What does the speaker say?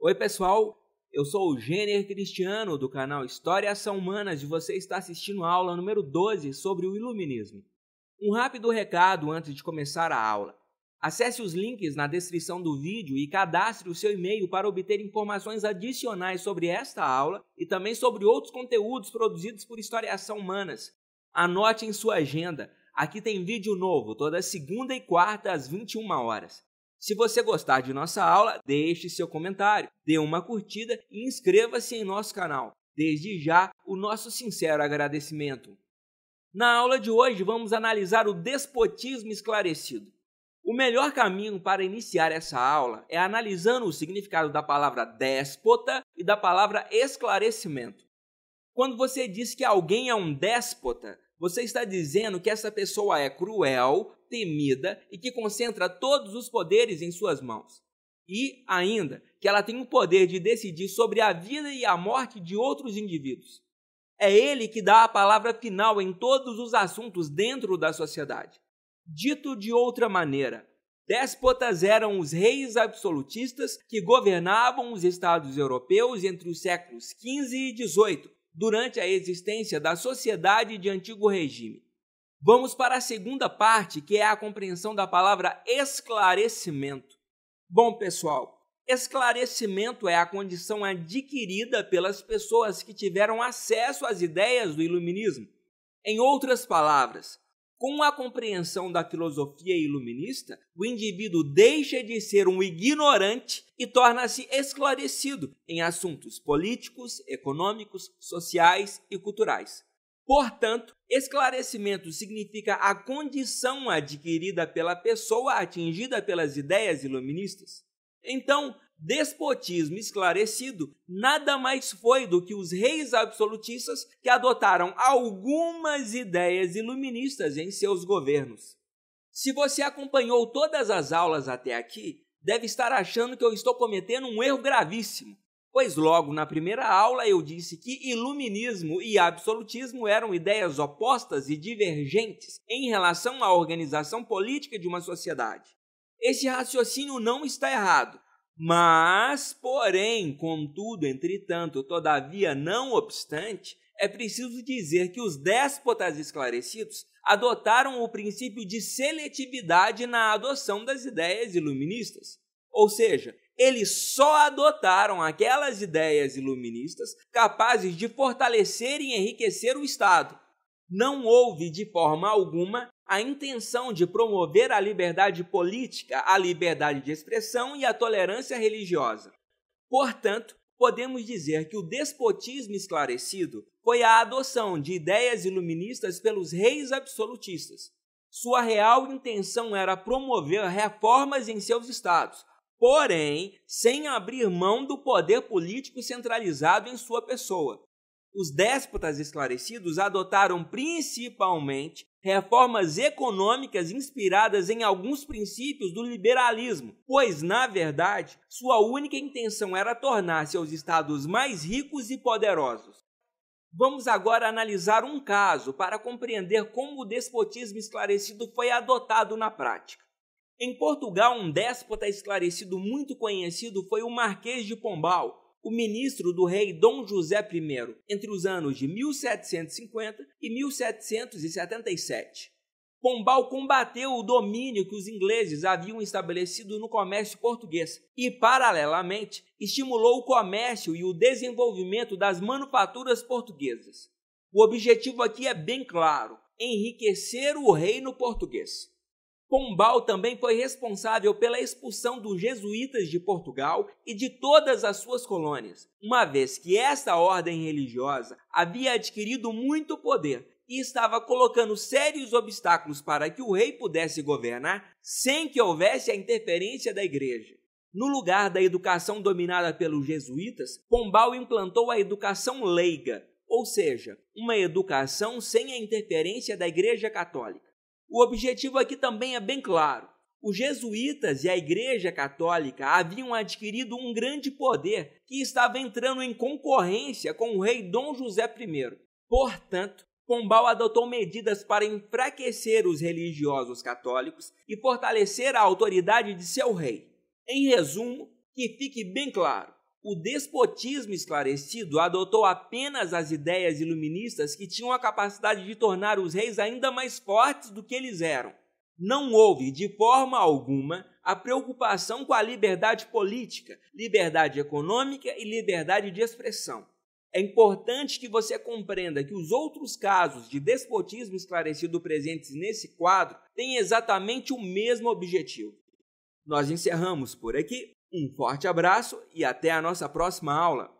Oi, pessoal. Eu sou o Gêner Cristiano do canal História Ação Humanas e você está assistindo a aula número 12 sobre o Iluminismo. Um rápido recado antes de começar a aula. Acesse os links na descrição do vídeo e cadastre o seu e-mail para obter informações adicionais sobre esta aula e também sobre outros conteúdos produzidos por História Ação Humanas. Anote em sua agenda. Aqui tem vídeo novo toda segunda e quarta às 21 horas. Se você gostar de nossa aula, deixe seu comentário, dê uma curtida e inscreva-se em nosso canal. Desde já, o nosso sincero agradecimento. Na aula de hoje, vamos analisar o despotismo esclarecido. O melhor caminho para iniciar essa aula é analisando o significado da palavra déspota e da palavra esclarecimento. Quando você diz que alguém é um déspota, você está dizendo que essa pessoa é cruel, temida e que concentra todos os poderes em suas mãos. E, ainda, que ela tem o poder de decidir sobre a vida e a morte de outros indivíduos. É ele que dá a palavra final em todos os assuntos dentro da sociedade. Dito de outra maneira, déspotas eram os reis absolutistas que governavam os estados europeus entre os séculos XV e XVIII, durante a existência da sociedade de antigo regime. Vamos para a segunda parte, que é a compreensão da palavra esclarecimento. Bom, pessoal, esclarecimento é a condição adquirida pelas pessoas que tiveram acesso às ideias do iluminismo. Em outras palavras, com a compreensão da filosofia iluminista, o indivíduo deixa de ser um ignorante e torna-se esclarecido em assuntos políticos, econômicos, sociais e culturais. Portanto, esclarecimento significa a condição adquirida pela pessoa atingida pelas ideias iluministas. Então, despotismo esclarecido nada mais foi do que os reis absolutistas que adotaram algumas ideias iluministas em seus governos. Se você acompanhou todas as aulas até aqui, deve estar achando que eu estou cometendo um erro gravíssimo, pois logo na primeira aula eu disse que iluminismo e absolutismo eram ideias opostas e divergentes em relação à organização política de uma sociedade. Esse raciocínio não está errado, mas, porém, contudo, entretanto, todavia, não obstante, é preciso dizer que os déspotas esclarecidos adotaram o princípio de seletividade na adoção das ideias iluministas. Ou seja, eles só adotaram aquelas ideias iluministas capazes de fortalecer e enriquecer o Estado. Não houve de forma alguma a intenção de promover a liberdade política, a liberdade de expressão e a tolerância religiosa. Portanto, podemos dizer que o despotismo esclarecido foi a adoção de ideias iluministas pelos reis absolutistas. Sua real intenção era promover reformas em seus estados, porém, sem abrir mão do poder político centralizado em sua pessoa. Os déspotas esclarecidos adotaram principalmente reformas econômicas inspiradas em alguns princípios do liberalismo, pois, na verdade, sua única intenção era tornar-se aos estados mais ricos e poderosos. Vamos agora analisar um caso para compreender como o despotismo esclarecido foi adotado na prática. Em Portugal, um déspota esclarecido muito conhecido foi o Marquês de Pombal, o ministro do rei Dom José I entre os anos de 1750 e 1777. Pombal combateu o domínio que os ingleses haviam estabelecido no comércio português e, paralelamente, estimulou o comércio e o desenvolvimento das manufaturas portuguesas. O objetivo aqui é bem claro: enriquecer o reino português. Pombal também foi responsável pela expulsão dos jesuítas de Portugal e de todas as suas colônias, uma vez que essa ordem religiosa havia adquirido muito poder e estava colocando sérios obstáculos para que o rei pudesse governar sem que houvesse a interferência da igreja. No lugar da educação dominada pelos jesuítas, Pombal implantou a educação leiga, ou seja, uma educação sem a interferência da igreja católica. O objetivo aqui também é bem claro. Os jesuítas e a Igreja Católica haviam adquirido um grande poder que estava entrando em concorrência com o rei Dom José I. Portanto, Pombal adotou medidas para enfraquecer os religiosos católicos e fortalecer a autoridade de seu rei. Em resumo, que fique bem claro: o despotismo esclarecido adotou apenas as ideias iluministas que tinham a capacidade de tornar os reis ainda mais fortes do que eles eram. Não houve, de forma alguma, a preocupação com a liberdade política, liberdade econômica e liberdade de expressão. É importante que você compreenda que os outros casos de despotismo esclarecido presentes nesse quadro têm exatamente o mesmo objetivo. Nós encerramos por aqui um forte abraço e até a nossa próxima aula!